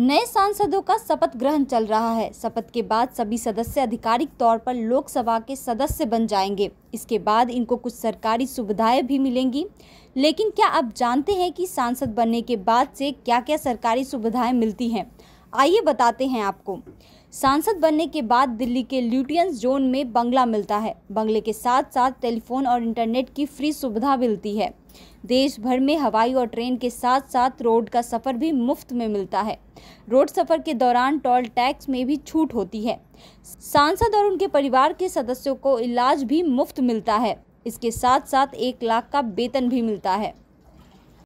नए सांसदों का शपथ ग्रहण चल रहा है शपथ के बाद सभी सदस्य आधिकारिक तौर पर लोकसभा के सदस्य बन जाएंगे इसके बाद इनको कुछ सरकारी सुविधाएं भी मिलेंगी लेकिन क्या आप जानते हैं कि सांसद बनने के बाद से क्या क्या सरकारी सुविधाएं मिलती हैं आइए बताते हैं आपको सांसद बनने के बाद दिल्ली के ल्यूटियंस जोन में बंगला मिलता है बंगले के साथ साथ टेलीफोन और इंटरनेट की फ्री सुविधा मिलती है देश भर में हवाई और ट्रेन के साथ साथ रोड का सफ़र भी मुफ्त में मिलता है रोड सफ़र के दौरान टोल टैक्स में भी छूट होती है सांसद और उनके परिवार के सदस्यों को इलाज भी मुफ्त मिलता है इसके साथ साथ एक लाख का वेतन भी मिलता है